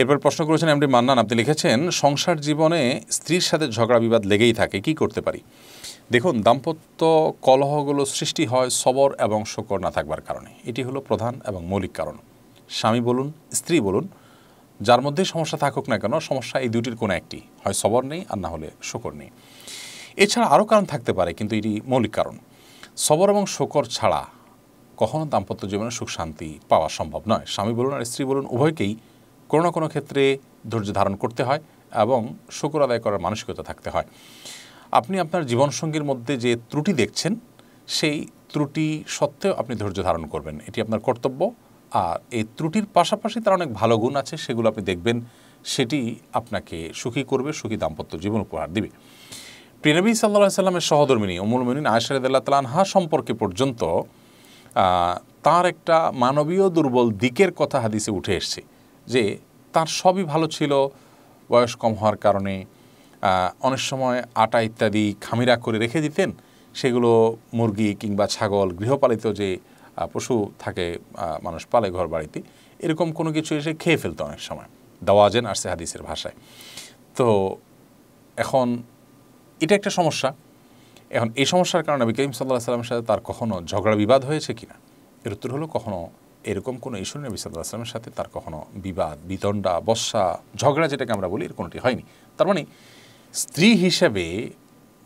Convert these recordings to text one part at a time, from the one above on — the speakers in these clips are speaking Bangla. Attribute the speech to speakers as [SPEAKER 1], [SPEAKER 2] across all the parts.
[SPEAKER 1] এরপর প্রশ্ন করেছেন এমডি মান্নান আপনি লিখেছেন সংসার জীবনে স্ত্রীর সাথে ঝগড়া বিবাদ লেগেই থাকে কি করতে পারি দেখুন দাম্পত্য কলহগুলো সৃষ্টি হয় সবর এবং শকর না থাকবার কারণে এটি হলো প্রধান এবং মৌলিক কারণ স্বামী বলুন স্ত্রী বলুন যার মধ্যে সমস্যা থাকুক না কেন সমস্যা এই দুটির কোনো একটি হয় সবর নেই আর না হলে শকর নেই এছাড়া আরও কারণ থাকতে পারে কিন্তু এটি মৌলিক কারণ সবর এবং শকর ছাড়া কখনো দাম্পত্য জীবনে সুখ শান্তি পাওয়া সম্ভব নয় স্বামী বলুন আর স্ত্রী বলুন উভয়কেই কোনো না কোনো ক্ষেত্রে ধৈর্য ধারণ করতে হয় এবং শুকর আদায় করার মানসিকতা থাকতে হয় আপনি আপনার জীবনসঙ্গীর মধ্যে যে ত্রুটি দেখছেন সেই ত্রুটি সত্ত্বেও আপনি ধৈর্য ধারণ করবেন এটি আপনার কর্তব্য আর এই ত্রুটির পাশাপাশি তার অনেক ভালো গুণ আছে সেগুলো আপনি দেখবেন সেটি আপনাকে সুখী করবে সুখী দাম্পত্য জীবন উপহার দিবে প্রিনবী সাল্লা সাল্লামের সহধর্মিনী অমুল মিনী আয়সারদুল্লাহ তালানহা সম্পর্কে পর্যন্ত তার একটা মানবীয় দুর্বল দিকের কথা হাদিসে উঠে এসছে যে তার সবই ভালো ছিল বয়স কম হওয়ার কারণে অনেক সময় আটা ইত্যাদি খামিরা করে রেখে দিতেন সেগুলো মুরগি কিংবা ছাগল গৃহপালিত যে পশু থাকে মানুষ পালে ঘর বাড়িতে এরকম কোনো কিছু এসে খেয়ে ফেলতো অনেক সময় দাওয়াজেন আর হাদিসের ভাষায় তো এখন এটা একটা সমস্যা এখন এই সমস্যার কারণে নবী করিম সাল্লাহ সাল্লামের সাথে তার কখনও ঝগড়া বিবাদ হয়েছে কিনা এর উত্তর হলো কখনো এরকম কোনো ইস্যু নবী সাল্লাহ আসলামের সাথে তার কখনো বিবাদ বিতণ্ডা বসা ঝগড়া যেটাকে আমরা বলি এর কোনোটি হয়নি তার মানে স্ত্রী হিসাবে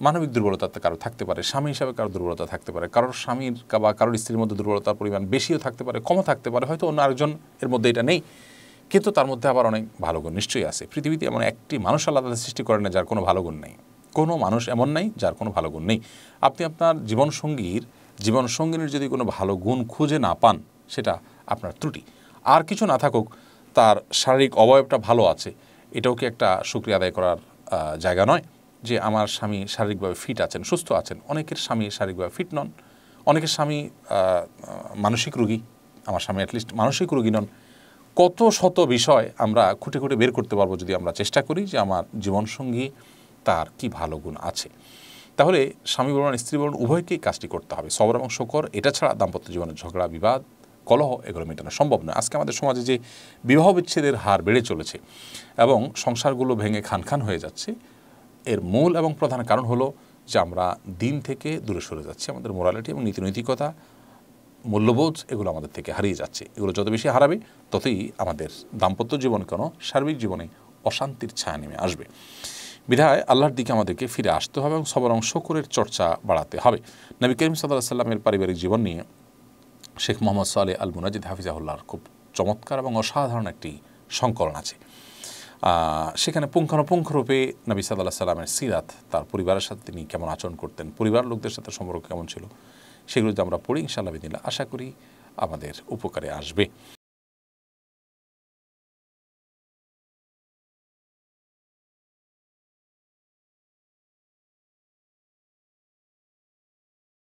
[SPEAKER 1] মানবিক দুর্বলতা কারো থাকতে পারে স্বামী হিসাবে কারো দুর্বলতা থাকতে পারে কারোর স্বামীর বা কারোর স্ত্রীর মধ্যে দুর্বলতার পরিমাণ বেশিও থাকতে পারে কমও থাকতে পারে হয়তো অন্য আরেকজন এর মধ্যে এটা নেই কিন্তু তার মধ্যে আবার অনেক ভালো গুণ নিশ্চয়ই আছে পৃথিবীতে এমন একটি মানুষ আলাদা সৃষ্টি করে না যার কোনো ভালো গুণ নেই কোনো মানুষ এমন নাই যার কোনো ভালো গুণ নেই আপনি আপনার জীবনসঙ্গীর জীবনসঙ্গিনীর যদি কোনো ভালো গুণ খুঁজে না পান সেটা আপনার ত্রুটি আর কিছু না থাকুক তার শারীরিক অবয়বটা ভালো আছে এটাও কি একটা সুক্রিয়া আদায় করার জায়গা নয় যে আমার স্বামী শারীরিকভাবে ফিট আছেন সুস্থ আছেন অনেকের স্বামী শারীরিকভাবে ফিট নন অনেকের স্বামী মানসিক রুগী আমার স্বামী অ্যাটলিস্ট মানসিক রুগী নন কত শত বিষয় আমরা খুঁটে খুঁটে বের করতে পারবো যদি আমরা চেষ্টা করি যে আমার জীবনসঙ্গী তার কি ভালো গুণ আছে তাহলে স্বামী বলুন স্ত্রী বলুন উভয়কেই কাজটি করতে হবে সবর এবং শকর এটা ছাড়া দাম্পত্য জীবনের ঝগড়া বিবাদ কলহ এগুলো মেটানো সম্ভব নয় আজকে আমাদের সমাজে যে বিবাহ বিচ্ছেদের হার বেড়ে চলেছে এবং সংসারগুলো ভেঙে খান খান হয়ে যাচ্ছে এর মূল এবং প্রধান কারণ হলো যে আমরা দিন থেকে দূরে সরে যাচ্ছি আমাদের মোরালিটি এবং নীতিনৈতিকতা মূল্যবোধ এগুলো আমাদের থেকে হারিয়ে যাচ্ছে এগুলো যত বেশি হারাবে ততই আমাদের দাম্পত্য জীবন কেন সার্বিক জীবনে অশান্তির ছায়া নেমে আসবে বিধায় আল্লাহর দিকে আমাদেরকে ফিরে আসতে হবে এবং সবার অংশ করে চর্চা বাড়াতে হবে নবী করিম সাল্লাহ সাল্লামের পারিবারিক জীবন নিয়ে শেখ মোহাম্মদ সালে আল মুনাজিদ হাফিজাহুল্লাহর খুব চমৎকার এবং অসাধারণ একটি সংকলন আছে সেখানে পুঙ্খানুপুঙ্খরূপে নবী সাদাল্লাহ সাল্লামের সিরাত তার পরিবারের সাথে তিনি কেমন আচরণ করতেন পরিবার লোকদের সাথে সম্পর্ক কেমন ছিল সেগুলো যদি আমরা পড়ি ইনশাল্লাহ দিন আশা করি আমাদের উপকারে আসবে